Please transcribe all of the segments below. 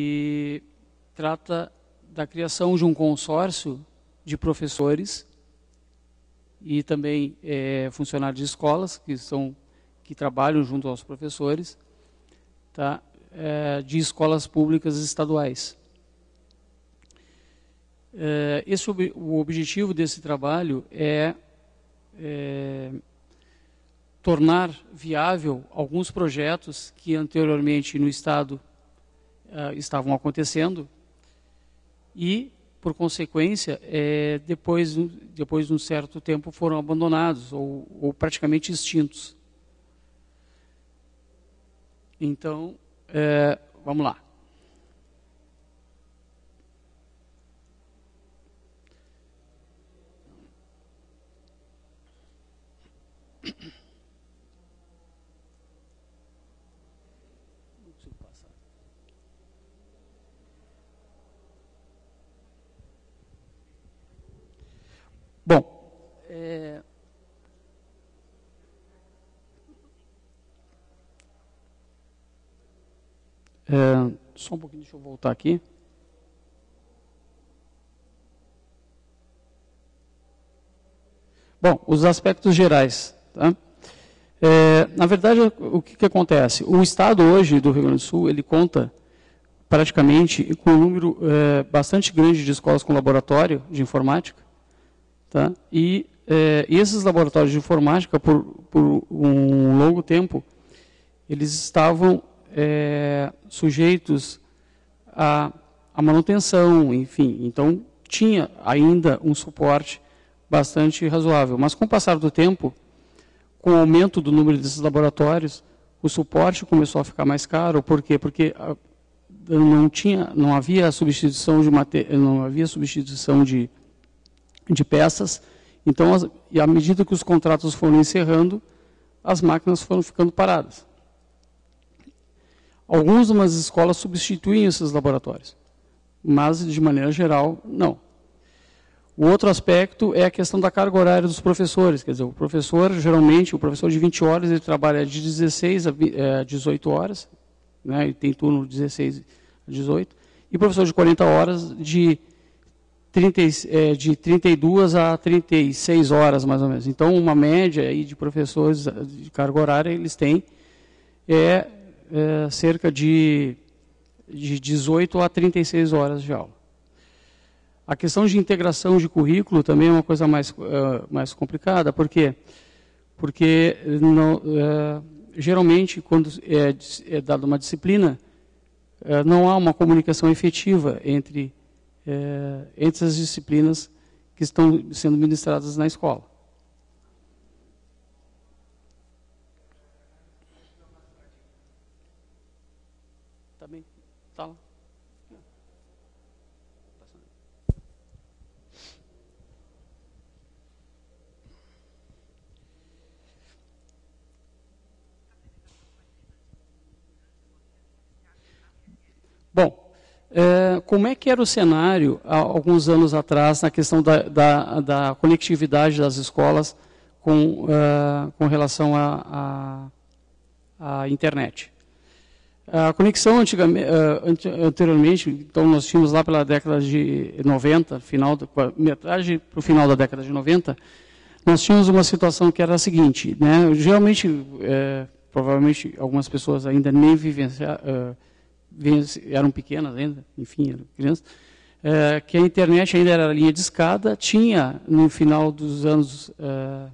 e trata da criação de um consórcio de professores e também é, funcionários de escolas que são que trabalham junto aos professores, tá? É, de escolas públicas estaduais. É, esse o objetivo desse trabalho é, é tornar viável alguns projetos que anteriormente no estado uh, estavam acontecendo e, por consequência, é, depois, depois de um certo tempo foram abandonados ou, ou praticamente extintos. Então, é, vamos lá. Bom, é... É, só um pouquinho, deixa eu voltar aqui. Bom, os aspectos gerais. Tá? É, na verdade, o que, que, acontece? O Estado hoje do Rio Grande do Sul, ele conta praticamente com um número é, bastante grande de escolas com laboratório de informática. Tá? E é, esses laboratórios de informática, por, por, um longo tempo, eles estavam é, sujeitos à, à manutenção, enfim. Então, tinha ainda um suporte bastante razoável. Mas com o passar do tempo, com o aumento do número desses laboratórios, o suporte começou a ficar mais caro. Por quê? Porque ah, não tinha, não havia substituição de não havia substituição de de peças. Então, as, e à medida que os contratos foram encerrando, as máquinas foram ficando paradas. Algumas escolas substituem esses laboratórios, mas de maneira geral, não. O outro aspecto é a questão da carga horária dos professores. Quer dizer, o professor, geralmente, o professor de 20 horas, ele trabalha de 16 a 18 é, horas, né? ele tem turno 16 a 18, e o professor de 40 horas de 30, é, de 32 a 36 horas, mais ou menos. Então, uma média aí de professores eh, de carga horária, eles têm é, é, cerca de, de 18 a 36 horas de aula. A questão de integração de currículo também é uma coisa mais, uh, mais complicada, por quê? Porque não, uh, geralmente, quando é, é dada uma disciplina, uh, não há uma comunicação efetiva entre é, entre as disciplinas que estão sendo ministradas na escola. como é que era o cenário há alguns anos atrás na questão da, da, da conectividade das escolas com, uh, com relação à internet. A conexão uh, anteriormente, então nós tínhamos lá pela década de 90, final do, metade para o final da década de 90, nós tínhamos uma situação que era a seguinte, né? geralmente, eh, provavelmente algumas pessoas ainda nem vivenciaram, uh, eram pequenas ainda, enfim, eram crianças, é, que a internet ainda era linha de escada, tinha no final dos anos é, eh,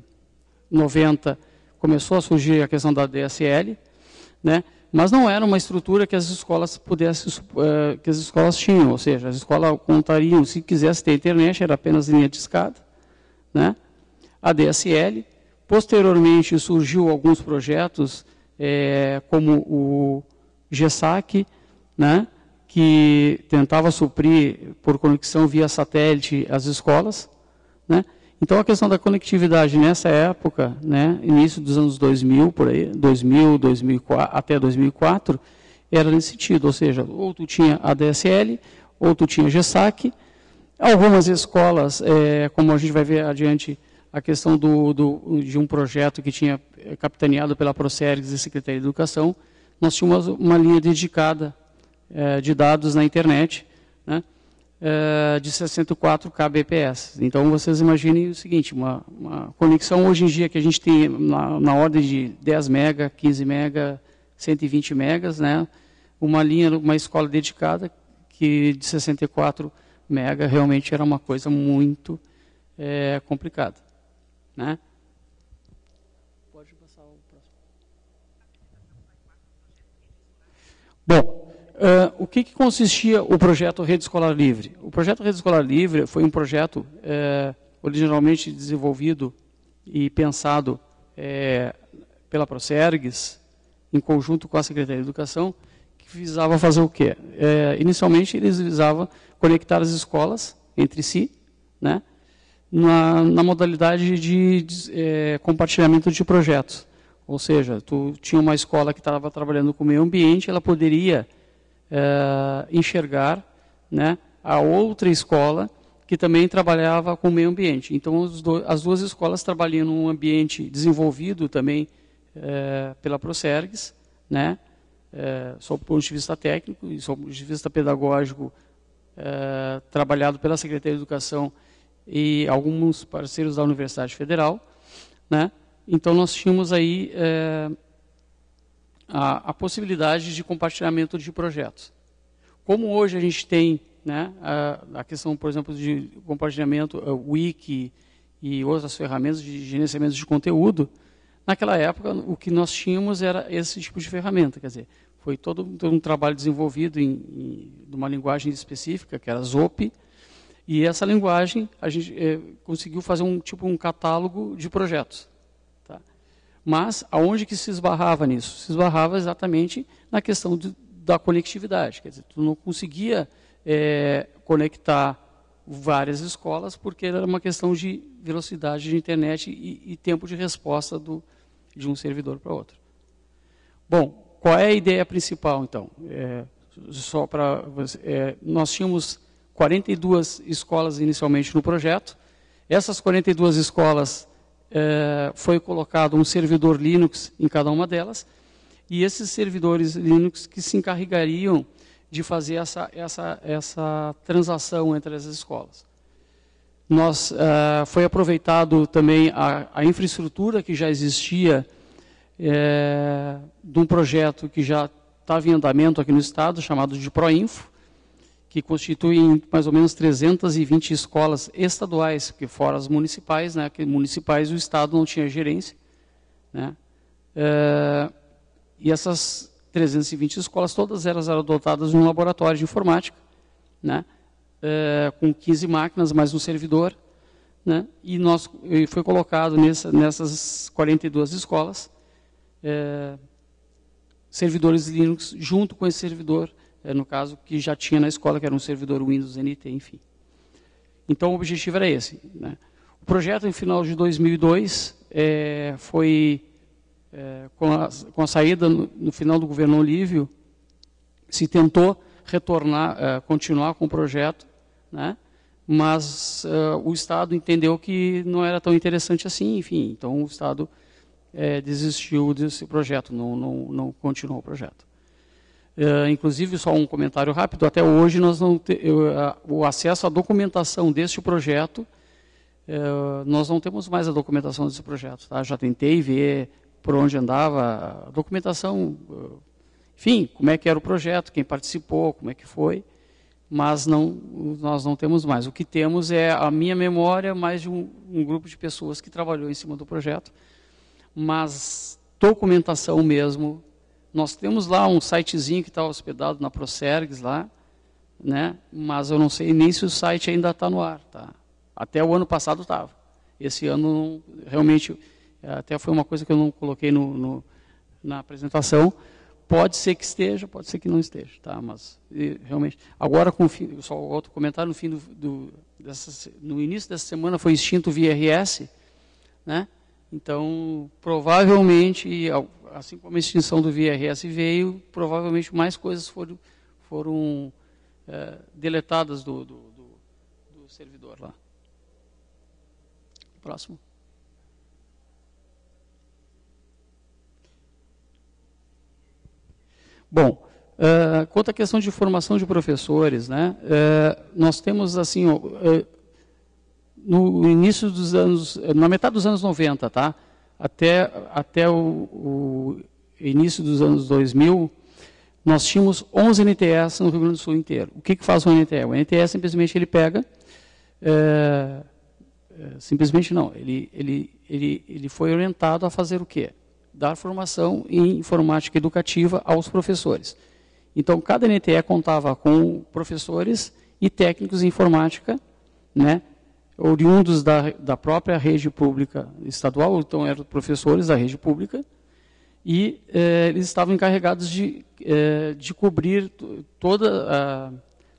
90 começou a surgir a questão da DSL, né? mas não era uma estrutura que as escolas pudessem, eh, que as escolas tinham, ou seja, as escolas contariam, se quisesse ter internet, era apenas linha de escada, né? a DSL, posteriormente surgiu alguns projetos como o GESAC, né, que tentava suprir por conexão via satélite as escolas. Né? Então a questão da conectividade nessa época, né, início dos anos 2000, por aí, 2000, 2004, até 2004, era nesse sentido, ou seja, ou tu tinha ADSL, ou tu tinha GESAC, algumas escolas, é, como a gente vai ver adiante, a questão do, do, de um projeto que tinha eh, capitaneado pela Procergs e Secretaria de Educação, nós tínhamos uma linha dedicada é, de dados na internet, né, é, de 64 kbps. Então, vocês imaginem o seguinte, uma, uma, conexão hoje em dia que a gente tem na, na ordem de 10 mega, 15 mega, 120 megas, né, uma linha, uma escola dedicada que de 64 mega realmente era uma coisa muito é, complicada, né? Bom, Uh, o que, que, consistia o projeto Rede Escolar Livre? O projeto Rede Escolar Livre foi um projeto é, originalmente desenvolvido e pensado é, pela Prosergues, em conjunto com a Secretaria de Educação, que visava fazer o quê? É, inicialmente, eles visavam conectar as escolas entre si, né, na, na modalidade de, de compartilhamento de projetos. Ou seja, tu tinha uma escola que estava trabalhando com o meio ambiente, ela poderia uh, enxergar né, a outra escola que também trabalhava com o meio ambiente. Então, do, as duas escolas trabalhando num ambiente desenvolvido também uh, pela Procergs, né, uh, sob o ponto de vista técnico e sob o ponto de vista pedagógico, trabalhado pela Secretaria de Educação e alguns parceiros da Universidade Federal. Né, então, nós tínhamos aí a, a possibilidade de compartilhamento de projetos. Como hoje a gente tem né, a, a, questão, por exemplo, de compartilhamento, eh, wiki e outras ferramentas de gerenciamento de conteúdo, naquela época o que nós tínhamos era esse tipo de ferramenta, quer dizer, foi todo, todo um trabalho desenvolvido em, em uma linguagem específica, que era ZOP, e essa linguagem a gente é, conseguiu fazer um tipo um catálogo de projetos. Mas aonde que se esbarrava nisso? Se esbarrava exatamente na questão de, da conectividade. Quer dizer, tu não conseguia é, conectar várias escolas porque era uma questão de velocidade de internet e, e tempo de resposta do, de um servidor para outro. Bom, qual é a ideia principal então? É, só para é, nós tínhamos 42 escolas inicialmente no projeto. Essas 42 escolas eh, foi colocado um servidor Linux em cada uma delas, e esses servidores Linux que se encarregariam de fazer essa, essa, essa transação entre as escolas. Nós, eh, foi aproveitado também a, a, infraestrutura que já existia eh, de um projeto que já estava em andamento aqui no Estado, chamado de ProInfo, que constituem mais ou menos 320 escolas estaduais, que fora as municipais, né, que municipais o Estado não tinha gerência. Né, eh, e essas 320 escolas, todas elas eram dotadas de um laboratório de informática, né, eh, com 15 máquinas, mais um servidor, né, e, nós, e foi colocado nessa, nessas 42 escolas é, servidores Linux junto com esse servidor é, no caso, que já tinha na escola, que era um servidor Windows NT, enfim. Então, o objetivo era esse. Né? O projeto, em final de 2002, é, foi, é, com, a, com, a, saída no, no, final do governo Olívio, se tentou retornar, é, continuar com o projeto, né? mas é, o Estado entendeu que não era tão interessante assim, enfim, então o Estado é, desistiu desse projeto, não, não, não continuou o projeto. Eh, inclusive, só um comentário rápido, até hoje nós não te, eu, a, eh, o acesso à documentação deste projeto, eh, nós não temos mais a documentação desse projeto. Tá? Já tentei ver por onde andava a documentação, enfim, como é que era o projeto, quem participou, como é que foi, mas não, nós não temos mais. O que temos é a minha memória, mais de um, um grupo de pessoas que trabalhou em cima do projeto, mas documentação mesmo nós temos lá um sitezinho que está hospedado na Procergs lá, né? Mas eu não sei nem se o site ainda está no ar, tá? Até o ano passado estava. Esse ano realmente até foi uma coisa que eu não coloquei no, no, na apresentação. Pode ser que esteja, pode ser que não esteja, tá? Mas realmente. Agora com o fim, só outro comentário no fim do, do dessa, no início dessa semana foi extinto o VRS, né? Então, provavelmente, assim como a extinção do VRS veio, provavelmente mais coisas foram, foram é, deletadas do, do, do, do servidor lá. Próximo. Bom, uh, quanto à questão de formação de professores, né, uh, nós temos assim, uh, no início dos anos, eh, na metade dos anos 90, tá? Até, até o, o início dos anos 2000, nós tínhamos 11 NTS no Rio Grande do Sul inteiro. O que, que faz o NTS? O NTS simplesmente ele pega, é, simplesmente não, ele, ele, ele, ele foi orientado a fazer o quê? Dar formação em informática educativa aos professores. Então, cada NTE contava com professores e técnicos em informática, né, oriundos da, da própria rede pública estadual, então eram professores da rede pública, e eh, eles estavam encarregados de, eh, de cobrir toda a,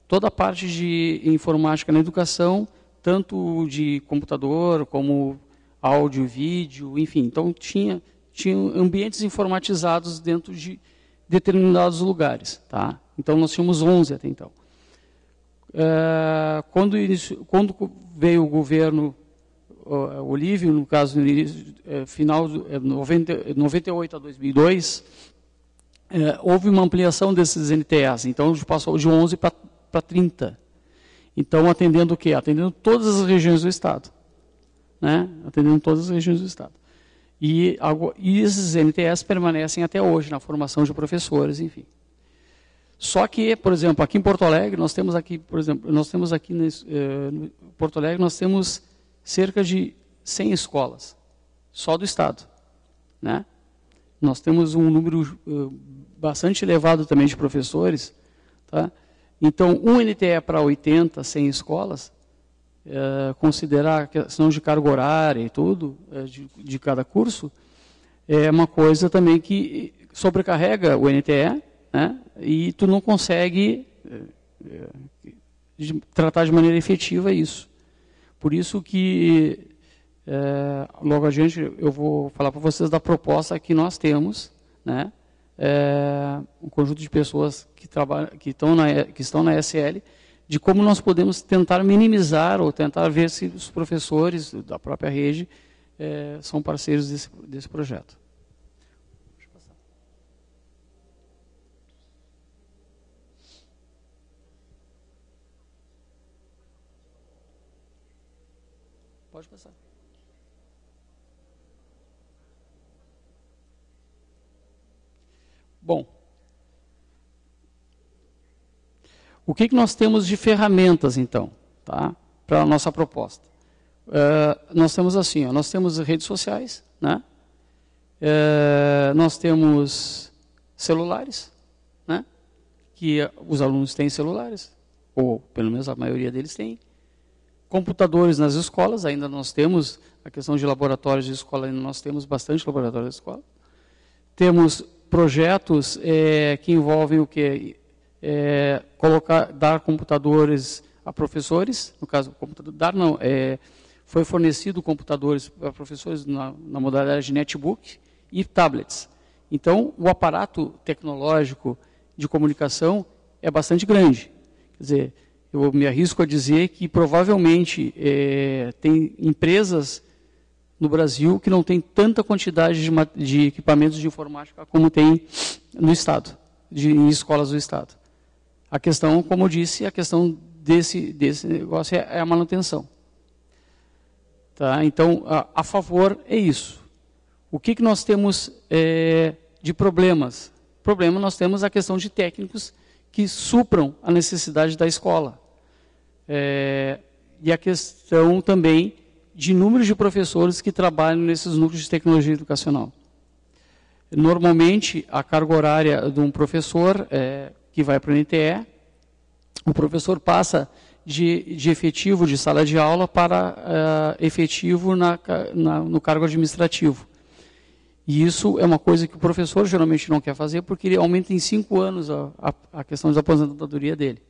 toda a parte de informática na educação, tanto de computador como áudio, vídeo, enfim. Então tinha, tinha ambientes informatizados dentro de determinados lugares. Tá? Então nós tínhamos 11 até então. Ah, quando, inicio, quando, veio o governo uh, Olívio, no caso, no início, uh, final de uh, 98 a 2002, eh, houve uma ampliação desses NTAs. Então, passou de 11 para 30. Então, atendendo o quê? Atendendo todas as regiões do Estado. Né? Atendendo todas as regiões do Estado. E, e esses NTS permanecem até hoje na formação de professores, enfim. Só que, por exemplo, aqui em Porto Alegre, nós temos aqui, por exemplo, nós temos aqui em eh, Porto Alegre, nós temos cerca de 100 escolas, só do Estado. Né? Nós temos um número eh, bastante elevado também de professores. Tá? Então, um NTE para 80, 100 escolas, eh, considerar a questão de cargo horário e tudo, eh, de, de cada curso, é uma coisa também que sobrecarrega o NTE, né? e tu não consegue eh, eh, tratar de maneira efetiva isso. Por isso que é, logo adiante eu vou falar para vocês da proposta que nós temos, né? É, um conjunto de pessoas que trabalham, que estão na que estão na SL, de como nós podemos tentar minimizar ou tentar ver se os professores da própria rede é, são parceiros desse, desse projeto. Pode passar. Bom, o que, que nós temos de ferramentas, então, tá? para a nossa proposta? Uh, nós temos assim, ó, nós temos redes sociais, né? Uh, nós temos celulares, né? que os alunos têm celulares, ou pelo menos a maioria deles tem. Computadores nas escolas, ainda nós temos, a questão de laboratórios de escola, ainda nós temos bastante laboratórios de escola. Temos projetos é, que envolvem o que? Eh, é, colocar, dar computadores a professores, no caso, computador, dar não, é, foi fornecido computadores a professores na, na, modalidade de netbook e tablets. Então, o aparato tecnológico de comunicação é bastante grande. Quer dizer, eu me arrisco a dizer que provavelmente é, tem empresas no Brasil que não tem tanta quantidade de, de equipamentos de informática como tem no Estado, de, em escolas do Estado. A questão, como eu disse, a questão desse, desse negócio é, é a manutenção. Tá? Então, a, a, favor é isso. O que, que nós temos é, de problemas? Problema nós temos a questão de técnicos que supram a necessidade da escola. É, e a questão também de número de professores que trabalham nesses núcleos de tecnologia educacional. Normalmente, a carga horária de um professor é, que vai para o NTE, o professor passa de, de, efetivo de sala de aula para é, efetivo na, na, no cargo administrativo. E isso é uma coisa que o professor geralmente não quer fazer, porque ele aumenta em cinco anos a, a, a questão da aposentadoria dele.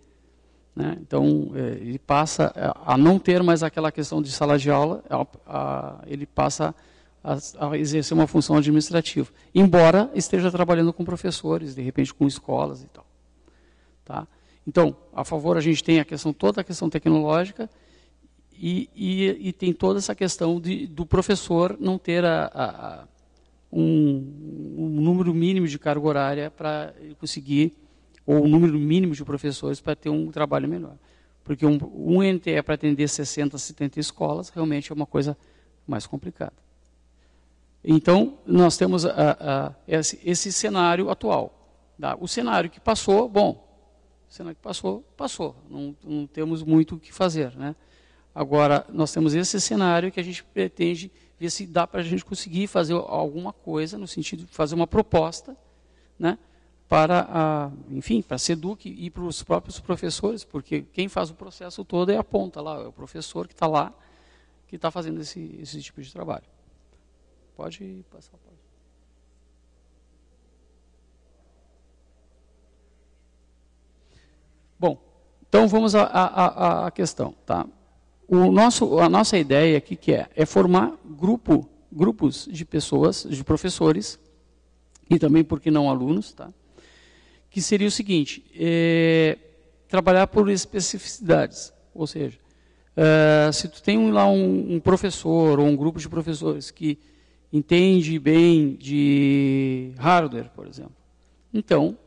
Né? Então, é, ele passa a não ter mais aquela questão de sala de aula, a, a, ele passa a, a, exercer uma função administrativa, embora esteja trabalhando com professores, de repente com escolas e tal. Tá? Então, a favor, a gente tem a questão toda a questão tecnológica e, e, e tem toda essa questão de, do professor não ter a, um, um número mínimo de carga horária para conseguir ou o número mínimo de professores para ter um trabalho melhor. Porque um, um NTE para atender 60, 70 escolas realmente é uma coisa mais complicada. Então, nós temos esse, esse, cenário atual. Tá? O cenário que passou, bom, o cenário que passou, passou. Não, não temos muito o que fazer. Né? Agora, nós temos esse cenário que a gente pretende ver se dá para a gente conseguir fazer alguma coisa, no sentido de fazer uma proposta, né? para a, enfim, para a SEDUC e para os próprios professores, porque quem faz o processo todo é a ponta lá, é o professor que está lá, que está fazendo esse, esse tipo de trabalho. Pode passar, pode. Bom, então vamos à questão, tá? O nosso, a nossa ideia aqui que é, é formar grupo, grupos de pessoas, de professores, e também, porque não alunos, tá? que seria o seguinte: é, trabalhar por especificidades, ou seja, é, se tu tem lá um, um, professor ou um grupo de professores que entende bem de hardware, por exemplo, então,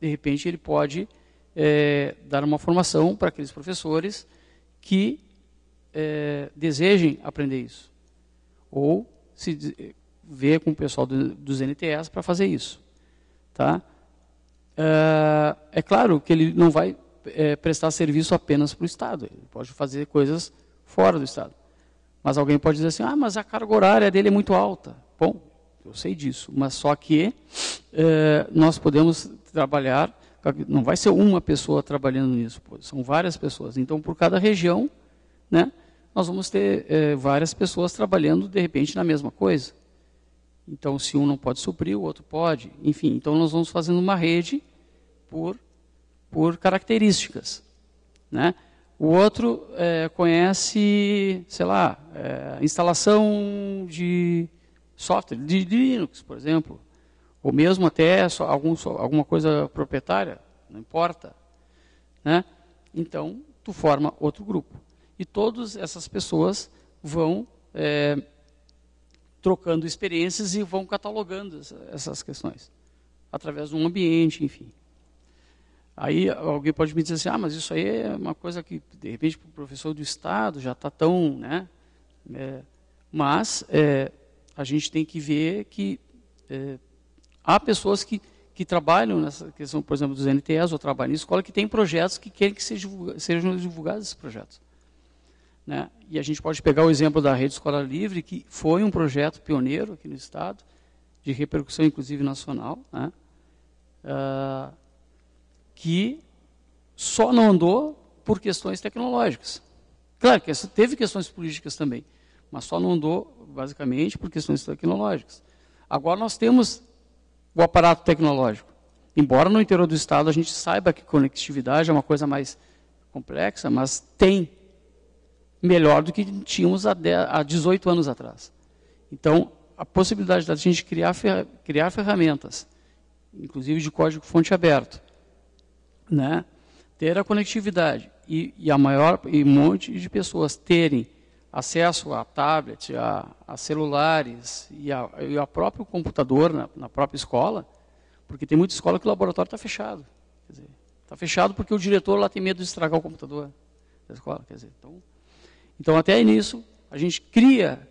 de repente, ele pode é, dar uma formação para aqueles professores que é, desejem aprender isso, ou se ver com o pessoal do, dos NTS para fazer isso, tá? É, é claro que ele não vai é, prestar serviço apenas para o Estado, ele pode fazer coisas fora do Estado. Mas alguém pode dizer assim: ah, mas a carga horária dele é muito alta. Bom, eu sei disso, mas só que é, nós podemos trabalhar, não vai ser uma pessoa trabalhando nisso, são várias pessoas. Então, por cada região, né, nós vamos ter é, várias pessoas trabalhando de repente na mesma coisa. Então, se um não pode suprir, o outro pode. Enfim, então nós vamos fazendo uma rede por, por características. Né? O outro é, conhece, sei lá, é, instalação de software, de, Linux, por exemplo. Ou mesmo até algum, alguma coisa proprietária, não importa. Né? Então, tu forma outro grupo. E todas essas pessoas vão... É, trocando experiências e vão catalogando essas questões, através de um ambiente, enfim. Aí alguém pode me dizer assim, ah, mas isso aí é uma coisa que, de repente, para o professor do Estado já está tão, né? É, mas é, a gente tem que ver que é, há pessoas que, que trabalham nessa questão, por exemplo, dos NTS, ou trabalham em escola, que têm projetos que querem que sejam divulgados esses projetos. Né? E a gente pode pegar o exemplo da Rede Escola Livre, que foi um projeto pioneiro aqui no Estado, de repercussão inclusive nacional, né? uh, que só não andou por questões tecnológicas. Claro que teve questões políticas também, mas só não andou basicamente por questões tecnológicas. Agora nós temos o aparato tecnológico. Embora no interior do Estado a gente saiba que conectividade é uma coisa mais complexa, mas tem melhor do que tínhamos há, 10, há 18 anos atrás. Então, a possibilidade da gente criar, criar ferramentas, inclusive de código-fonte aberto, né? ter a conectividade e, e, a maior e um monte de pessoas terem acesso a tablets, a, a celulares e a, e a, próprio computador na, na, própria escola, porque tem muita escola que o laboratório está fechado. Está fechado porque o diretor lá tem medo de estragar o computador da escola. Quer dizer, então, então, até nisso, a gente cria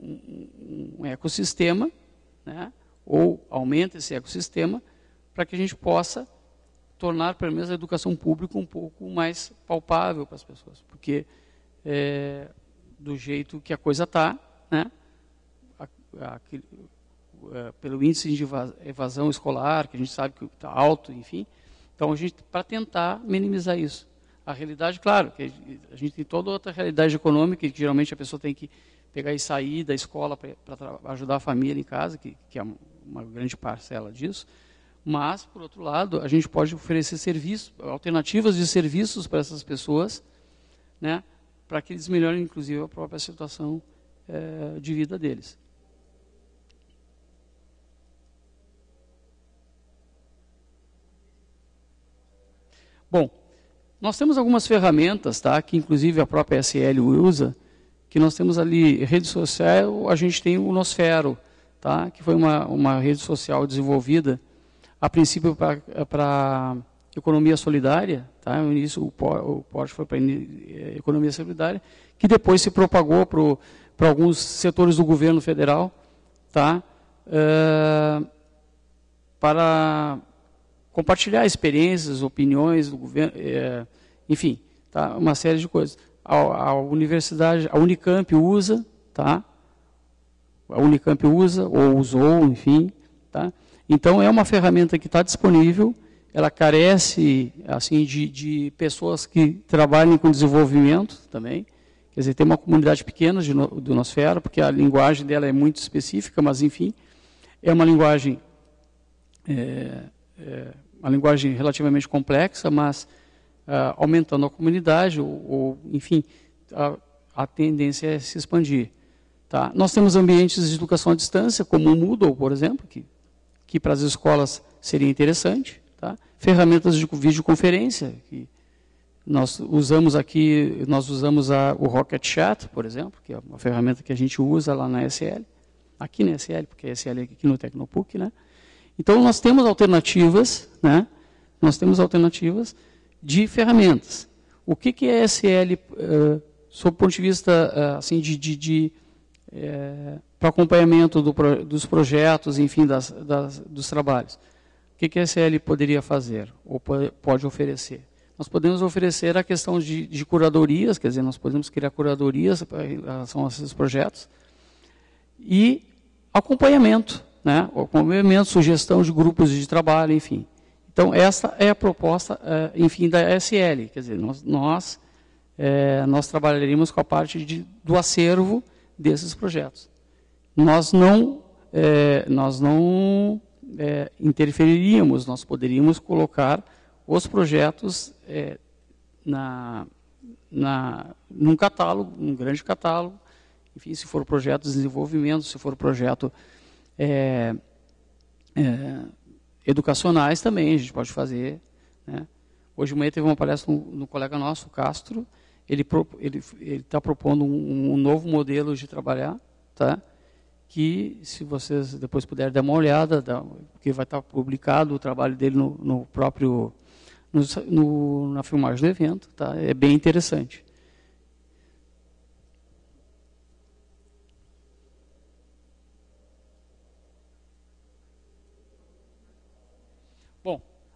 um, um ecossistema, né, ou aumenta esse ecossistema, para que a gente possa tornar, pelo menos, a educação pública um pouco mais palpável para as pessoas. Porque, é, do jeito que a coisa está, né, é, pelo índice de evasão escolar, que a gente sabe que está alto, enfim, então, a gente, para tentar minimizar isso a realidade, claro, que a gente tem toda outra realidade econômica, que geralmente a pessoa tem que pegar e sair da escola para ajudar a família em casa, que, que é uma grande parcela disso. Mas, por outro lado, a gente pode oferecer serviços, alternativas de serviços para essas pessoas, né, para que eles melhorem, inclusive, a própria situação é, de vida deles. Bom, nós temos algumas ferramentas, tá? Que inclusive a própria SL usa, que nós temos ali rede social, a gente tem o Nosfero, tá? Que foi uma, uma rede social desenvolvida a princípio para economia solidária, tá? No início o, porte foi para eh, economia solidária, que depois se propagou para alguns setores do governo federal, tá? Uh, para compartilhar experiências, opiniões do governo, é, enfim, tá? uma série de coisas. A, a, universidade, a Unicamp usa, tá? A Unicamp usa, ou usou, enfim, tá? Então, é uma ferramenta que está disponível, ela carece, assim, de, de pessoas que trabalhem com desenvolvimento também, quer dizer, tem uma comunidade pequena de, do Nosfera, porque a linguagem dela é muito específica, mas enfim, é uma linguagem é, é, uma linguagem relativamente complexa, mas uh, aumentando a comunidade, ou, ou enfim, a, a, tendência é se expandir. Tá? Nós temos ambientes de educação à distância, como o Moodle, por exemplo, que, que para as escolas seria interessante. Tá? Ferramentas de videoconferência, que nós usamos aqui, nós usamos a, o Rocket Chat, por exemplo, que é uma ferramenta que a gente usa lá na SL, aqui na SL, porque a SL é aqui no Tecnopuc, né? Então nós temos alternativas, né? Nós temos alternativas de ferramentas. O que, que é SL, uh, eh, sob o ponto de vista uh, assim de, de, de é, para acompanhamento do, dos projetos, enfim, das, das, dos trabalhos. O que, que a SL poderia fazer ou pode oferecer? Nós podemos oferecer a questão de, de curadorias, quer dizer, nós podemos criar curadorias em relação a esses projetos e acompanhamento né? ou acompanhamento, sugestão de grupos de trabalho, enfim. Então, essa é a proposta, eh, enfim, da SL. Quer dizer, nós, nós, é, nós trabalharíamos com a parte de, do acervo desses projetos. Nós não, é, nós não é, interferiríamos, nós poderíamos colocar os projetos na, na, num catálogo, num grande catálogo, enfim, se for projeto de desenvolvimento, se for projeto é, é, educacionais também a gente pode fazer. Né? Hoje de manhã teve uma palestra no, no colega nosso, Castro, ele está ele, tá propondo um, um, novo modelo de trabalhar, tá? que se vocês depois puderem dar uma olhada, dá, porque vai estar tá publicado o trabalho dele no, no próprio, no, no, na filmagem do evento, tá? é bem interessante.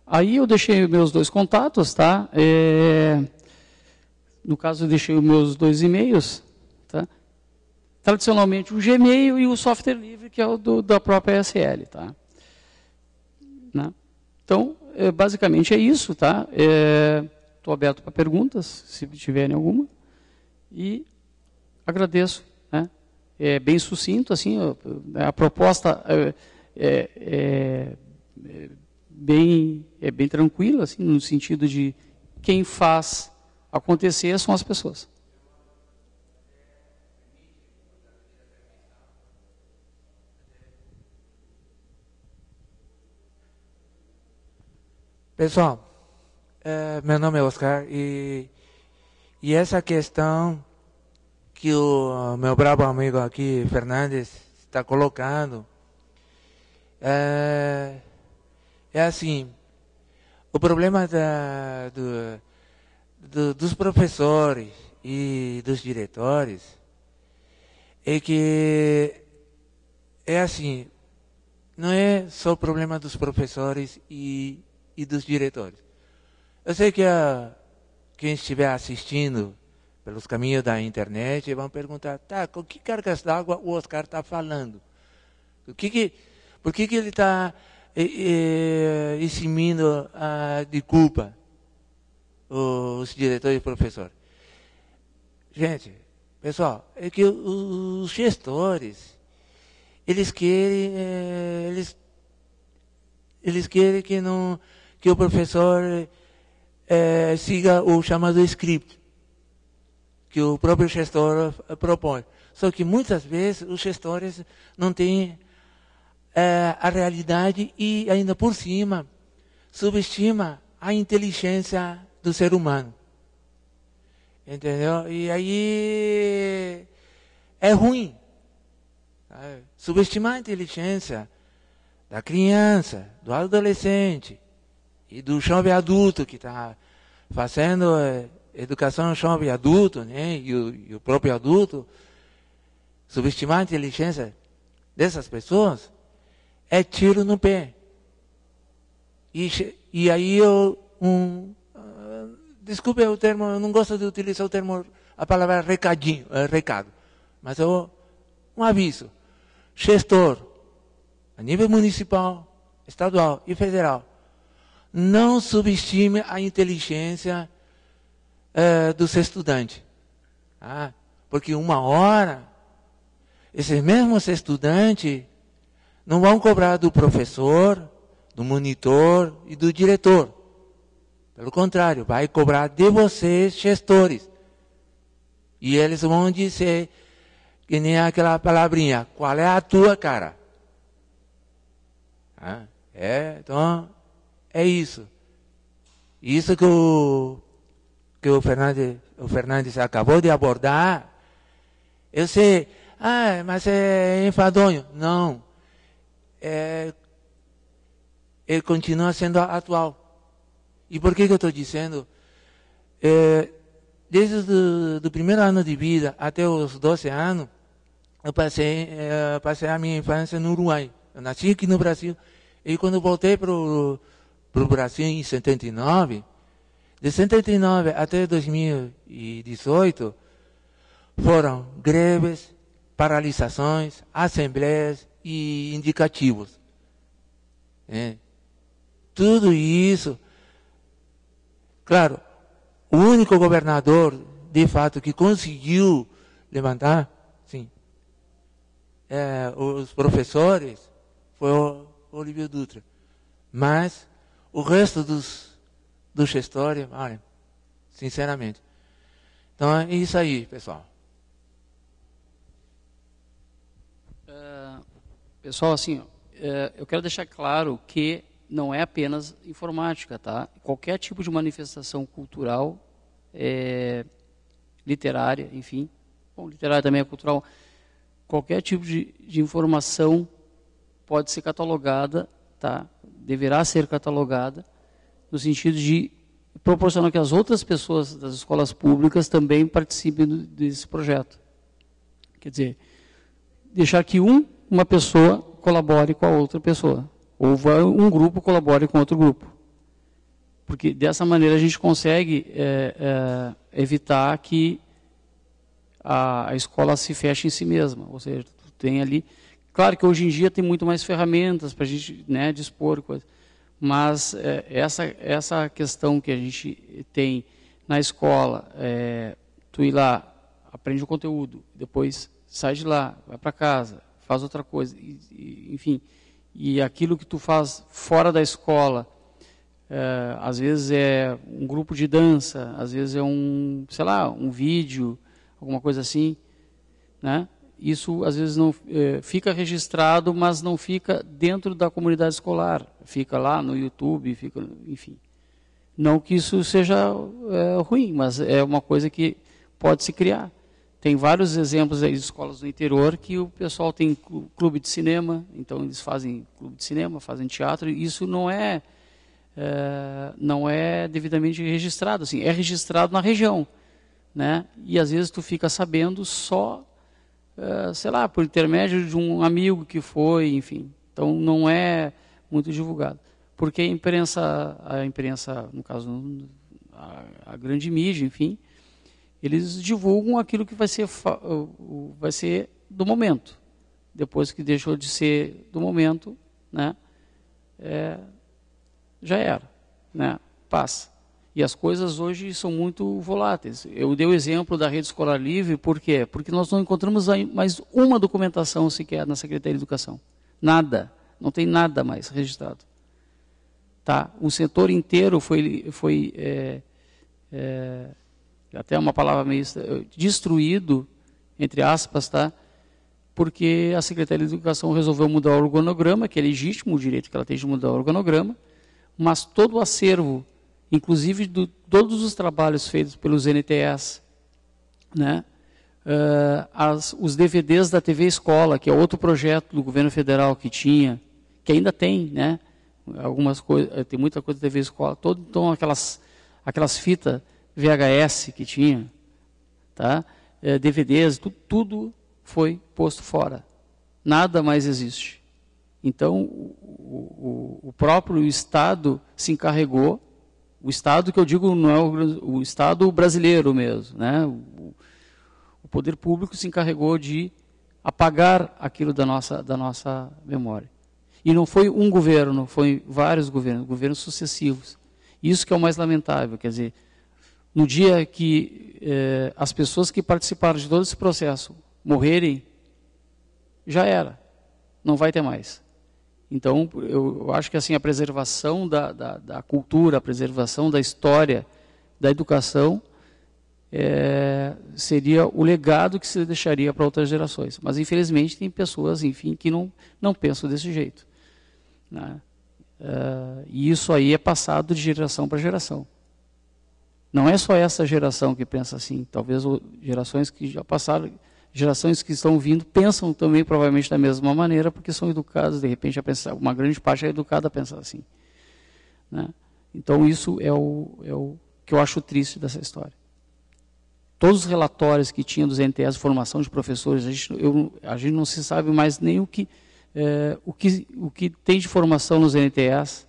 Aí eu deixei meus dois contatos, tá? É... No caso, eu deixei os meus dois e-mails, tá? Tradicionalmente o Gmail e o software livre, que é o do, da própria SL, tá? Né? Então, é, basicamente é isso, tá? Estou é... aberto para perguntas, se tiverem alguma. E agradeço, né? É bem sucinto, assim, a proposta é, é, é bem, é bem tranquilo, assim, no sentido de quem faz acontecer são as pessoas. Pessoal, é, meu nome é Oscar e, e essa questão que o meu brabo amigo aqui, Fernandes, está colocando é, é assim, o problema da, do, do, dos professores e dos diretores é que é assim, não é só o problema dos professores e, e dos diretores. Eu sei que a, quem estiver assistindo pelos caminhos da internet vão perguntar, tá, com que cargas d'água o Oscar está falando? que que, por que, que ele está e, eximindo a, ah, desculpa os diretores e professores. Gente, pessoal, é que os gestores, eles querem, eh, eles, eles querem que, não, que o professor é, siga o chamado script que o próprio gestor propõe. Só que muitas vezes os gestores não têm é, a realidade e, ainda por cima, subestima a inteligência do ser humano. Entendeu? E aí é ruim. Subestimar a inteligência da criança, do adolescente e do jovem adulto que está fazendo é, educação jovem adulto, né? E o, e o próprio adulto. Subestimar a inteligência dessas pessoas é tiro no pé. E, e aí eu, um, uh, desculpe o termo, eu não gosto de utilizar o termo, a palavra recadinho, uh, recado, mas eu, um aviso. Gestor, a nível municipal, estadual e federal, não subestime a inteligência uh, dos estudantes. Ah, porque uma hora, esses mesmos estudantes não vão cobrar do professor, do monitor e do diretor. Pelo contrário, vai cobrar de vocês, gestores. E eles vão dizer, que nem aquela palavrinha, qual é a tua cara? Ah, é, então, é isso. Isso que o, que o, Fernandes, o Fernandes acabou de abordar. Eu sei, ah, mas é enfadonho. Não, é, ele continua sendo atual. E por que, que eu estou dizendo? É, desde o primeiro ano de vida até os 12 anos, eu passei, é, passei a minha infância no Uruguai. Eu nasci aqui no Brasil. E quando voltei para o Brasil em 79, de 79 até 2018, foram greves, paralisações, assembleias, e indicativos. É. Tudo isso, claro, o único governador, de fato, que conseguiu levantar, sim, é, os professores, foi o Olívio Dutra. Mas o resto dos, dos gestores, olha, sinceramente. Então é isso aí, pessoal. Pessoal, assim, é, eu quero deixar claro que não é apenas informática, tá? Qualquer tipo de manifestação cultural, é, literária, enfim, bom, literária também é cultural, qualquer tipo de, de informação pode ser catalogada, tá? Deverá ser catalogada no sentido de proporcionar que as outras pessoas das escolas públicas também participem desse projeto. Quer dizer, deixar que um uma pessoa colabore com a outra pessoa. Ou um grupo colabore com outro grupo. Porque dessa maneira a gente consegue é, é, evitar que a, a, escola se feche em si mesma. Ou seja, tu tem ali. Claro que hoje em dia tem muito mais ferramentas para a gente né, dispor coisas. Mas é, essa, essa questão que a gente tem na escola, é, tu ir lá, aprende o conteúdo, depois sai de lá, vai para casa, faz outra coisa, e, e, enfim. E aquilo que tu faz fora da escola, é, às vezes é um grupo de dança, às vezes é um, sei lá, um vídeo, alguma coisa assim, né? Isso às vezes não é, fica registrado, mas não fica dentro da comunidade escolar, fica lá no YouTube, fica, enfim. Não que isso seja é, ruim, mas é uma coisa que pode se criar. Tem vários exemplos aí de escolas do interior que o pessoal tem clube de cinema, então eles fazem clube de cinema, fazem teatro, e isso não é, é não é devidamente registrado, assim, é registrado na região, né? E às vezes tu fica sabendo só, é, sei lá, por intermédio de um amigo que foi, enfim. Então não é muito divulgado, porque a imprensa, a imprensa, no caso a, a grande mídia, enfim, eles divulgam aquilo que vai ser, vai ser do momento. Depois que deixou de ser do momento, né, é, já era, né, passa. E as coisas hoje são muito voláteis. Eu dei o exemplo da rede escolar livre, por quê? Porque nós não encontramos mais uma documentação sequer na Secretaria de Educação. Nada. Não tem nada mais registrado. Tá? O setor inteiro foi, foi é, é, até uma palavra meio eh, destruído, entre aspas, tá? Porque a Secretaria de Educação resolveu mudar o organograma, que é legítimo o direito que ela tem de mudar o organograma, mas todo o acervo, inclusive do, todos os trabalhos feitos pelos NTS, né? Uh, as, os DVDs da TV Escola, que é outro projeto do governo federal que tinha, que ainda tem, né? Algumas coisas, eh, tem muita coisa da TV Escola, todo, então aquelas, aquelas fitas VHS que tinha, tá? É, DVDs, tu, tudo foi posto fora. Nada mais existe. Então, o, o, o, próprio Estado se encarregou, o Estado que eu digo não é o, o Estado brasileiro mesmo, né? o, o poder público se encarregou de apagar aquilo da nossa, da nossa memória. E não foi um governo, foi vários governos, governos sucessivos. Isso que é o mais lamentável, quer dizer, no dia que eh, as pessoas que participaram de todo esse processo morrerem, já era, não vai ter mais. Então, eu acho que assim a preservação da, da, da cultura, a preservação da história, da educação, eh, seria o legado que se deixaria para outras gerações. Mas, infelizmente, tem pessoas, enfim, que não, não pensam desse jeito. Né? Eh, e isso aí é passado de geração para geração. Não é só essa geração que pensa assim, talvez gerações que já passaram, gerações que estão vindo pensam também provavelmente da mesma maneira, porque são educados, de repente, a pensar, uma grande parte é educada a pensar assim. Né? Então isso é o, é o que eu acho triste dessa história. Todos os relatórios que tinha dos NTS, formação de professores, a gente, eu, a gente não se sabe mais nem o que, é, o, que, o que tem de formação nos NTS,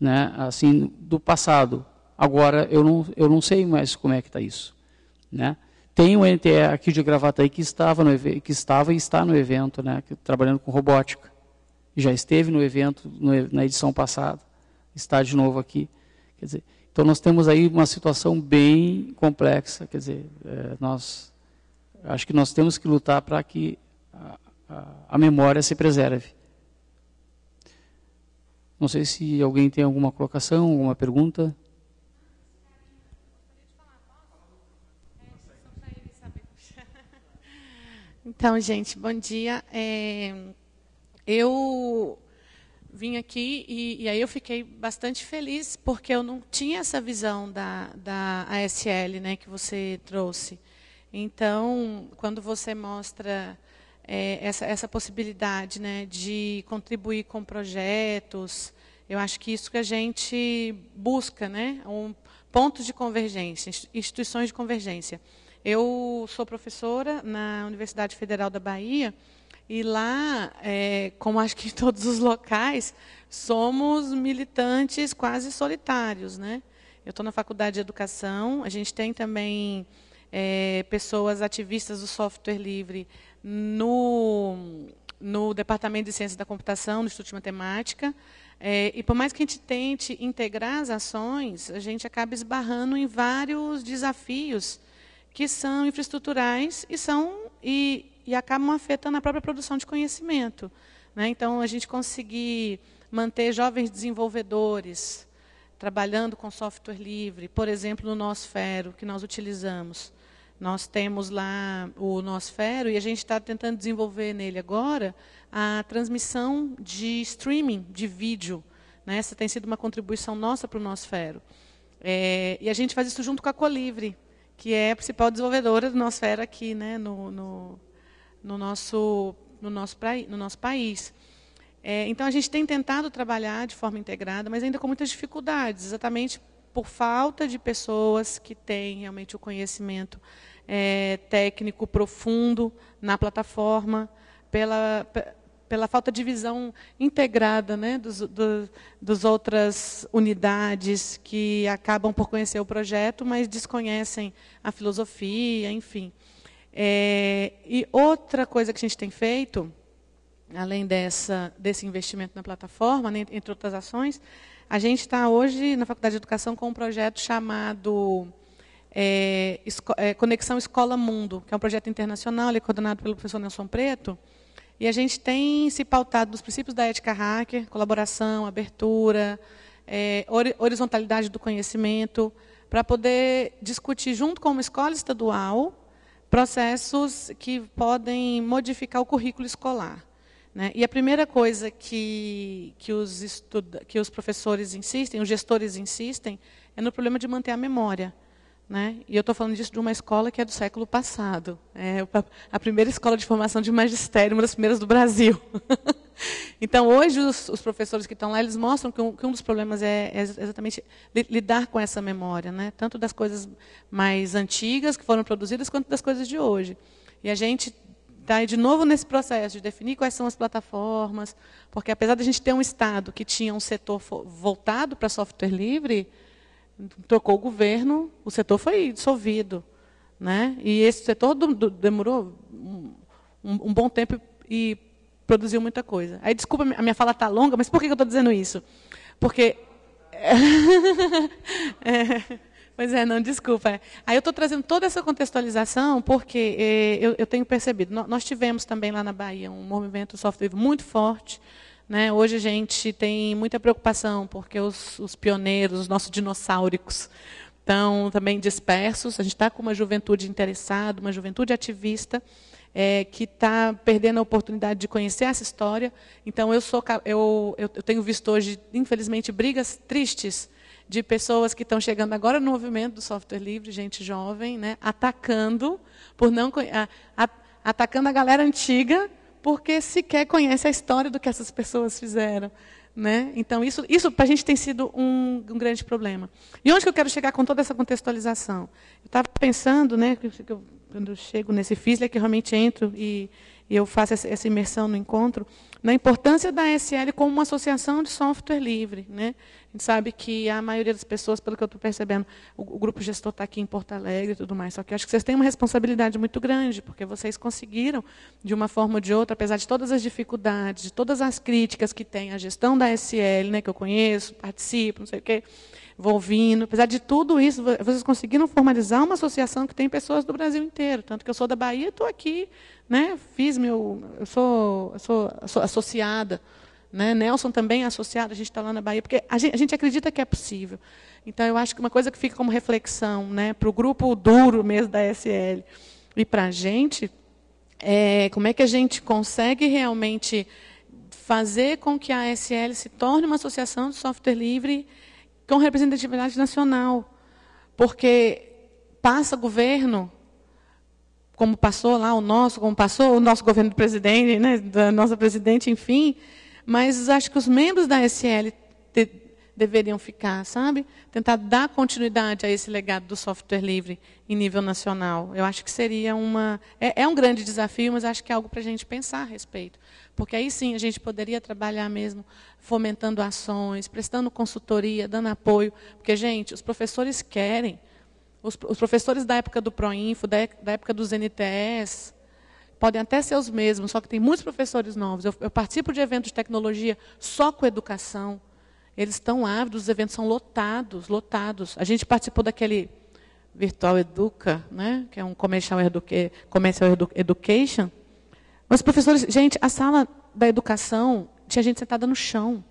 né, assim, do passado. Agora, eu não, eu não sei mais como é que está isso. Né? Tem um NTE aqui de aí que estava, no, que estava e está no evento, né? trabalhando com robótica. Já esteve no evento no, na edição passada, está de novo aqui. Quer dizer, então nós temos aí uma situação bem complexa. Quer dizer, é, nós acho que nós temos que lutar para que a, a, a memória se preserve. Não sei se alguém tem alguma colocação, alguma pergunta. Então, gente, bom dia. É, eu vim aqui e, e, aí eu fiquei bastante feliz porque eu não tinha essa visão da, da ASL, né, que você trouxe. Então, quando você mostra é, essa, essa possibilidade, né, de contribuir com projetos, eu acho que isso que a gente busca, né, um ponto de convergência, instituições de convergência. Eu sou professora na Universidade Federal da Bahia e lá, é, como acho que em todos os locais, somos militantes quase solitários, né? Eu estou na faculdade de educação, a gente tem também é, pessoas ativistas do software livre no, no Departamento de ciências da Computação, no Instituto de Matemática. É, e por mais que a gente tente integrar as ações, a gente acaba esbarrando em vários desafios que são infraestruturais e, são, e, e acabam afetando a própria produção de conhecimento. Né? Então, a gente conseguir manter jovens desenvolvedores trabalhando com software livre, por exemplo, no Nosfero, que nós utilizamos. Nós temos lá o Nosfero e a gente está tentando desenvolver nele agora a transmissão de streaming de vídeo. Né? Essa tem sido uma contribuição nossa para o Nosfero. É, e a gente faz isso junto com a Colivre, que é a principal desenvolvedora do era aqui, né, no, no, no nosso, no, nosso, no nosso país. É, então, a gente tem tentado trabalhar de forma integrada, mas ainda com muitas dificuldades, exatamente por falta de pessoas que têm realmente o conhecimento é, técnico profundo na plataforma, pela, pela falta de visão integrada né, dos, do, dos outras unidades que acabam por conhecer o projeto, mas desconhecem a filosofia, enfim. É, e outra coisa que a gente tem feito, além dessa, desse investimento na plataforma, né, entre outras ações, a gente está hoje na Faculdade de Educação com um projeto chamado é, Esco é, Conexão Escola Mundo, que é um projeto internacional, ele é coordenado pelo professor Nelson Preto, e a gente tem se pautado nos princípios da ética hacker, colaboração, abertura, é, horizontalidade do conhecimento, para poder discutir, junto com uma escola estadual, processos que podem modificar o currículo escolar. Né? E a primeira coisa que, que, os que os professores insistem, os gestores insistem, é no problema de manter a memória. Né? E eu estou falando disso de uma escola que é do século passado. É a primeira escola de formação de magistério, uma das primeiras do Brasil. então, hoje, os, os professores que estão lá, eles mostram que um, que um dos problemas é, é, exatamente lidar com essa memória, né? tanto das coisas mais antigas que foram produzidas, quanto das coisas de hoje. E a gente está de novo nesse processo de definir quais são as plataformas, porque apesar da gente ter um Estado que tinha um setor voltado para software livre, trocou o governo, o setor foi dissolvido. Né? E esse setor do, do, demorou um, um, bom tempo e produziu muita coisa. Aí, desculpa, a minha fala está longa, mas por que eu estou dizendo isso? Porque. é, pois é, não, desculpa. Aí eu estou trazendo toda essa contextualização porque é, eu, eu, tenho percebido. Nós tivemos também lá na Bahia um movimento software muito forte né? Hoje a gente tem muita preocupação porque os, os pioneiros, os nossos dinossaúricos, estão também dispersos. A gente está com uma juventude interessada, uma juventude ativista, é, que está perdendo a oportunidade de conhecer essa história. Então, eu, sou, eu, eu tenho visto hoje, infelizmente, brigas tristes de pessoas que estão chegando agora no movimento do software livre, gente jovem, né, atacando por não a, a, atacando a galera antiga porque sequer conhece a história do que essas pessoas fizeram. Né? Então, isso, isso para a gente tem sido um, um, grande problema. E onde que eu quero chegar com toda essa contextualização? Eu estava pensando, né, que eu, quando eu chego nesse é que realmente entro e, e eu faço essa, essa, imersão no encontro, na importância da SL como uma associação de software livre. Né? A gente sabe que a maioria das pessoas, pelo que eu estou percebendo, o, o grupo gestor está aqui em Porto Alegre e tudo mais. Só que acho que vocês têm uma responsabilidade muito grande, porque vocês conseguiram, de uma forma ou de outra, apesar de todas as dificuldades, de todas as críticas que tem a gestão da SL, né, que eu conheço, participo, não sei o quê, vou ouvindo. Apesar de tudo isso, vocês conseguiram formalizar uma associação que tem pessoas do Brasil inteiro. Tanto que eu sou da Bahia, estou aqui, né, fiz meu. Eu sou, eu sou, sou associada né? Nelson também é associado, a gente está lá na Bahia, porque a gente, a gente, acredita que é possível. Então, eu acho que uma coisa que fica como reflexão né, para o grupo duro mesmo da SL e para a gente, é como é que a gente consegue realmente fazer com que a SL se torne uma associação de software livre com representatividade nacional. Porque passa governo, como passou lá o nosso, como passou o nosso governo do presidente, né, da nossa presidente, enfim, mas acho que os membros da SL de, deveriam ficar, sabe? Tentar dar continuidade a esse legado do software livre em nível nacional. Eu acho que seria uma. É, é um grande desafio, mas acho que é algo para a gente pensar a respeito. Porque aí sim a gente poderia trabalhar mesmo fomentando ações, prestando consultoria, dando apoio. Porque, gente, os professores querem. Os, professores da época do Proinfo, da época dos NTS, podem até ser os mesmos, só que tem muitos professores novos. Eu, eu participo de eventos de tecnologia só com educação. Eles estão ávidos, os eventos são lotados, lotados. A gente participou daquele Virtual Educa, né? que é um commercial, educa commercial edu education. Mas, professores, gente, a sala da educação tinha gente sentada no chão.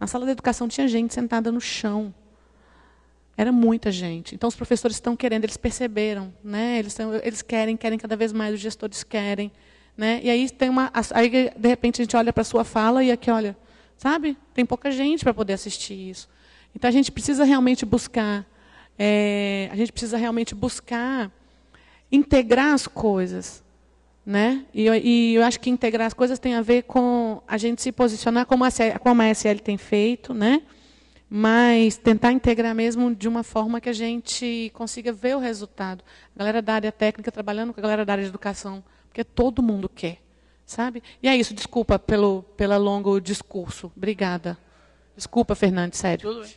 Na sala da educação tinha gente sentada no chão. Era muita gente. Então os professores estão querendo, eles perceberam, né? Eles, eles querem, querem cada vez mais, os gestores querem, né? E aí tem uma, aí de repente a gente olha para a sua fala e aqui olha, sabe? Tem pouca gente para poder assistir isso. Então a gente precisa realmente buscar, é, a gente precisa realmente buscar integrar as coisas, né? E, e, eu acho que integrar as coisas tem a ver com a gente se posicionar como a, como a SL tem feito, né? mas tentar integrar mesmo de uma forma que a gente consiga ver o resultado. A galera da área técnica trabalhando com a galera da área de educação, porque todo mundo quer, sabe? E é isso, desculpa pelo pelo longo discurso. Obrigada. Desculpa, Fernandes, sério. Tudo bem.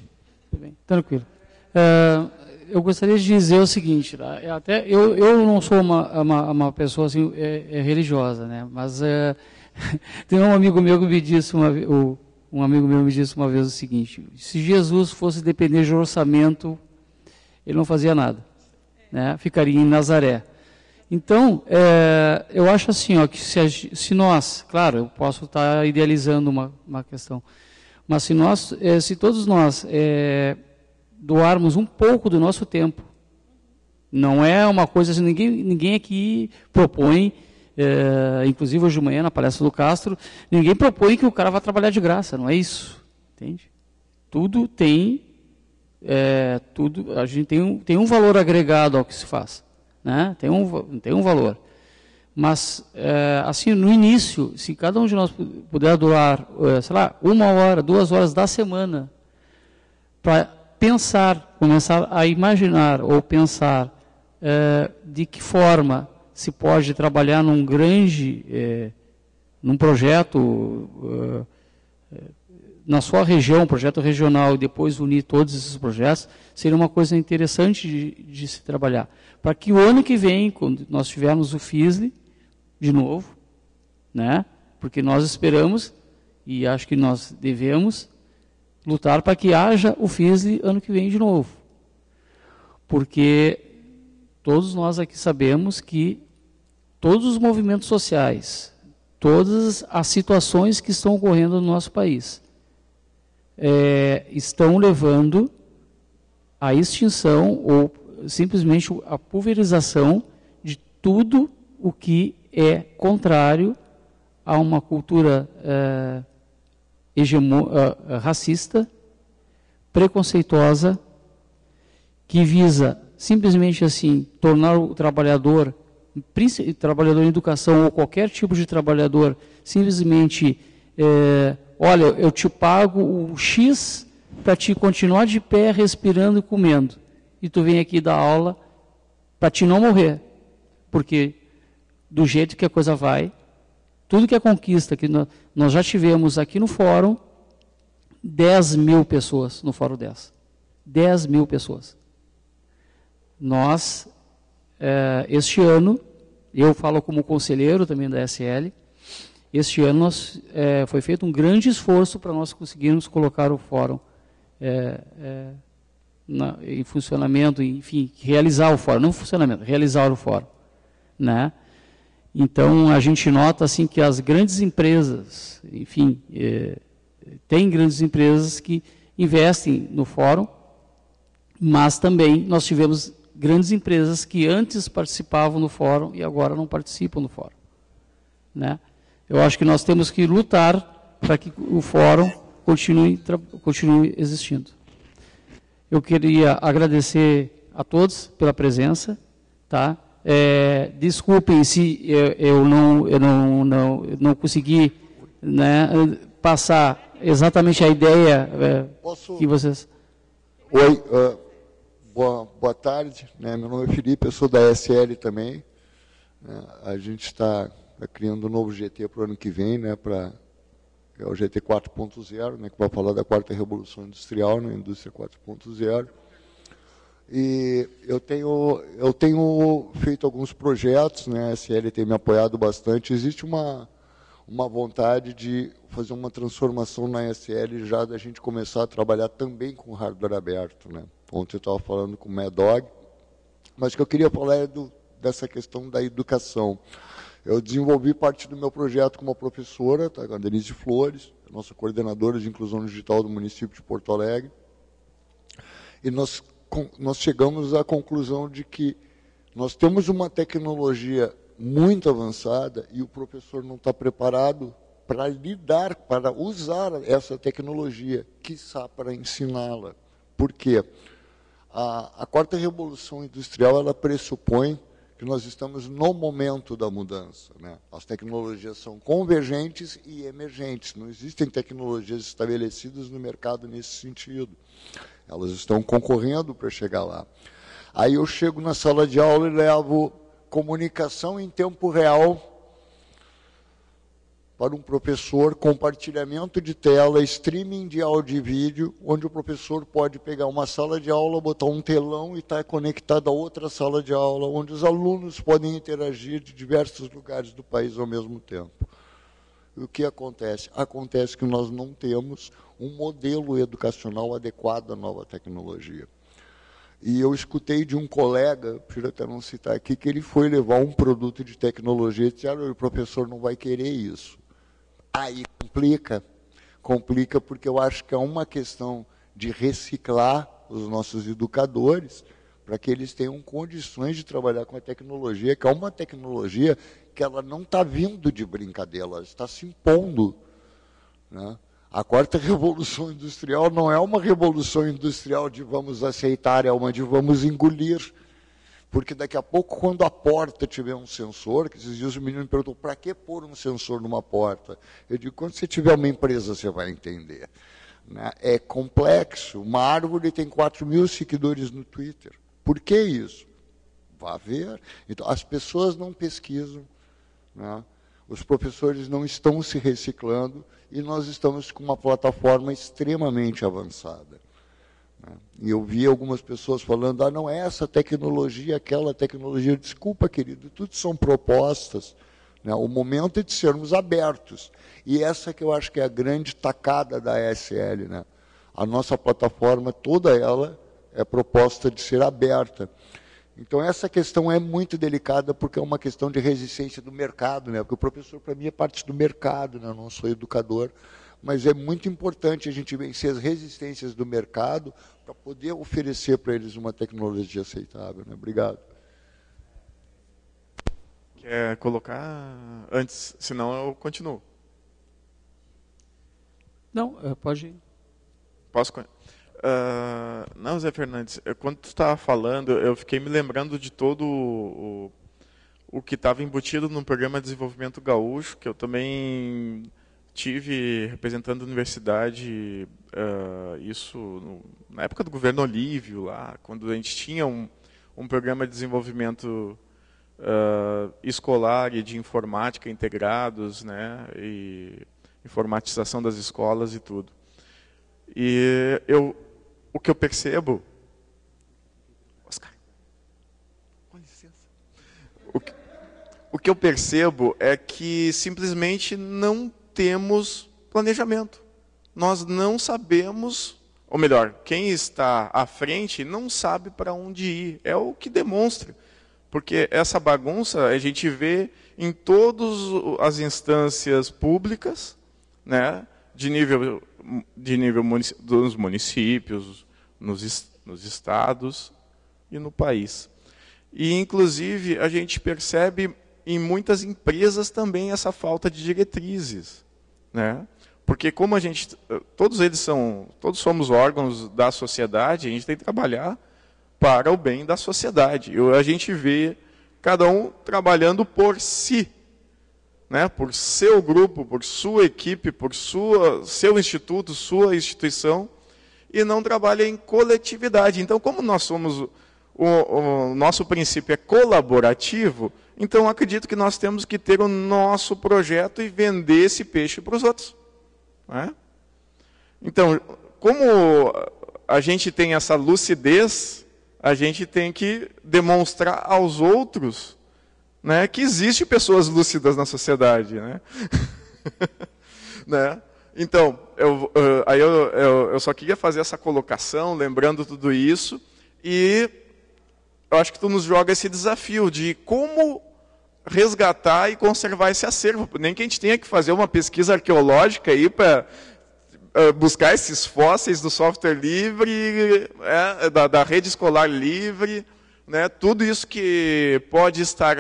Tudo bem. Tranquilo. Uh, eu gostaria de dizer o seguinte, tá? é até eu, eu não sou uma, uma, uma pessoa assim, é, é religiosa, né? Mas é, tem um amigo meu que me disse, uma, o, um amigo meu me disse uma vez o seguinte: se Jesus fosse depender de orçamento, ele não fazia nada, né? Ficaria em Nazaré. Então, é, eu acho assim, ó, que se, se, nós, claro, eu posso estar idealizando uma, uma questão, mas se nós, é, se todos nós é, doarmos um pouco do nosso tempo, não é uma coisa assim, ninguém, ninguém aqui propõe é, inclusive hoje de manhã na palestra do Castro, ninguém propõe que o cara vá trabalhar de graça, não é isso. Entende? Tudo tem. É, tudo, a gente tem um, tem um valor agregado ao que se faz. Né? Tem, um, tem um valor. Mas, é, assim, no início, se cada um de nós puder doar, sei lá, uma hora, duas horas da semana, para pensar, começar a imaginar ou pensar é, de que forma se pode trabalhar num grande, é, num projeto é, é, na sua região, um projeto regional, e depois unir todos esses projetos, seria uma coisa interessante de, de se trabalhar. Para que o ano que vem, quando nós tivermos o FISLE, de novo, né? porque nós esperamos, e acho que nós devemos, lutar para que haja o FISLE ano que vem de novo. Porque todos nós aqui sabemos que todos os movimentos sociais, todas as situações que estão ocorrendo no nosso país, é, estão levando à extinção ou simplesmente à pulverização de tudo o que é contrário a uma cultura é, hegemo, é, racista, preconceituosa, que visa simplesmente assim tornar o trabalhador trabalhador em educação ou qualquer tipo de trabalhador, simplesmente, é, olha, eu te pago o X para te continuar de pé, respirando e comendo. E tu vem aqui dar aula para te não morrer. Porque do jeito que a coisa vai, tudo que é conquista, que nós já tivemos aqui no fórum, 10 mil pessoas no fórum 10. 10 mil pessoas. Nós, eh, este ano, eu falo como conselheiro também da SL. Este ano nós, é, foi feito um grande esforço para nós conseguirmos colocar o fórum é, é, na, em funcionamento, enfim, realizar o fórum, não funcionamento, realizar o fórum, né? Então a gente nota assim que as grandes empresas, enfim, é, tem grandes empresas que investem no fórum, mas também nós tivemos grandes empresas que antes participavam no fórum e agora não participam no fórum. Né? Eu acho que nós temos que lutar para que o fórum continue, continue existindo. Eu queria agradecer a todos pela presença. Tá? É, desculpem se eu, eu, não, eu não, não, eu não consegui né, passar exatamente a ideia é, Posso... que vocês. Oi. Uh... Boa, boa tarde, né? meu nome é Felipe, eu sou da SL também. Né? A gente está tá criando um novo GT para o ano que vem, né, para é o GT 4.0, né, que vai falar da quarta revolução industrial, né, indústria 4.0. E eu tenho, eu tenho feito alguns projetos, né, a SL tem me apoiado bastante. Existe uma, uma vontade de fazer uma transformação na SL já da gente começar a trabalhar também com hardware aberto, né. Ontem eu estava falando com o Medog, mas o que eu queria falar é do, dessa questão da educação. Eu desenvolvi parte do meu projeto com uma professora, tá, a Denise Flores, nossa coordenadora de inclusão digital do município de Porto Alegre. E nós, com, nós chegamos à conclusão de que nós temos uma tecnologia muito avançada e o professor não está preparado para lidar, para usar essa tecnologia, quiçá para ensiná-la. Por quê? Porque a, a quarta revolução industrial ela pressupõe que nós estamos no momento da mudança. Né? As tecnologias são convergentes e emergentes. Não existem tecnologias estabelecidas no mercado nesse sentido. Elas estão concorrendo para chegar lá. Aí eu chego na sala de aula e levo comunicação em tempo real para um professor, compartilhamento de tela, streaming de áudio e vídeo, onde o professor pode pegar uma sala de aula, botar um telão e estar tá conectado a outra sala de aula, onde os alunos podem interagir de diversos lugares do país ao mesmo tempo. E o que acontece? Acontece que nós não temos um modelo educacional adequado à nova tecnologia. E eu escutei de um colega, prefiro até não citar aqui, que ele foi levar um produto de tecnologia e disseram, o professor não vai querer isso. Aí complica. Complica porque eu acho que é uma questão de reciclar os nossos educadores para que eles tenham condições de trabalhar com a tecnologia, que é uma tecnologia que ela não está vindo de brincadeira, ela está se impondo. Né? A quarta revolução industrial não é uma revolução industrial de vamos aceitar, é uma de vamos engolir. Porque daqui a pouco, quando a porta tiver um sensor, que esses dias o menino me perguntou, para que pôr um sensor numa porta? Eu digo, quando você tiver uma empresa, você vai entender. Né? É complexo. Uma árvore tem 4 mil seguidores no Twitter. Por que isso? Vá ver. Então, as pessoas não pesquisam. Né? Os professores não estão se reciclando e nós estamos com uma plataforma extremamente avançada. Né? E eu vi algumas pessoas falando: ah, não, é essa tecnologia, aquela tecnologia. Desculpa, querido, tudo são propostas. Né? O momento é de sermos abertos. E essa que eu acho que é a grande tacada da ESL. Né? A nossa plataforma, toda ela, é proposta de ser aberta. Então, essa questão é muito delicada, porque é uma questão de resistência do mercado, né? porque o professor, para mim, é parte do mercado, né? eu não sou educador mas é muito importante a gente vencer as resistências do mercado para poder oferecer para eles uma tecnologia aceitável. Né? Obrigado. Quer colocar antes, senão eu continuo. Não, eh, pode ir. Posso? Uh, não, Zé Fernandes, eh, quando tu estava falando, eu fiquei me lembrando de todo o, o, o que estava embutido no programa de desenvolvimento gaúcho, que eu também tive representando a universidade uh, isso no, na época do governo Olívio lá quando a gente tinha um, um programa de desenvolvimento uh, escolar e de informática integrados né e informatização das escolas e tudo e eu o que eu percebo Oscar com licença o que, o que eu percebo é que simplesmente não temos planejamento. Nós não sabemos, ou melhor, quem está à frente não sabe para onde ir. É o que demonstra. Porque essa bagunça a gente vê em todas as instâncias públicas, né, de nível, de nível munic dos municípios, nos, nos estados e no país. E, inclusive, a gente percebe em muitas empresas também essa falta de diretrizes né? Porque como a gente, todos eles são, todos somos órgãos da sociedade, a gente tem que trabalhar para o bem da sociedade. e a gente vê cada um trabalhando por si, né? Por seu grupo, por sua equipe, por sua, seu instituto, sua instituição, e não trabalha em coletividade. Então, como nós somos o, o nosso princípio é colaborativo, então acredito que nós temos que ter o nosso projeto e vender esse peixe para os outros. Né? Então, como a gente tem essa lucidez, a gente tem que demonstrar aos outros né, que existe pessoas lúcidas na sociedade. Né? né? Então, eu, aí eu, eu, eu, só queria fazer essa colocação, lembrando tudo isso, e eu acho que tu nos joga esse desafio de como resgatar e conservar esse acervo. Nem que a gente tenha que fazer uma pesquisa arqueológica aí para eh, buscar esses fósseis do software livre, é, da, da, rede escolar livre, né, tudo isso que pode estar,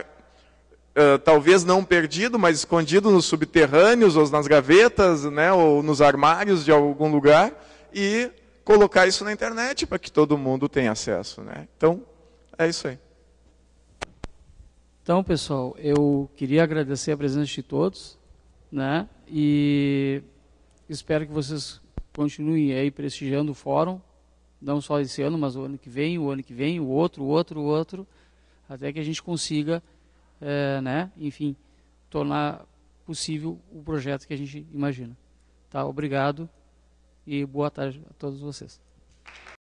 eh, talvez não perdido, mas escondido nos subterrâneos, ou nas gavetas, né, ou nos armários de algum lugar, e colocar isso na internet para que todo mundo tenha acesso. Né? Então, é isso aí. Então, pessoal, eu queria agradecer a presença de todos, né? E espero que vocês continuem aí prestigiando o fórum, não só esse ano, mas o ano que vem, o ano que vem, o outro, o outro, o outro, até que a gente consiga, é, né? Enfim, tornar possível o projeto que a gente imagina. Tá? Obrigado e boa tarde a todos vocês.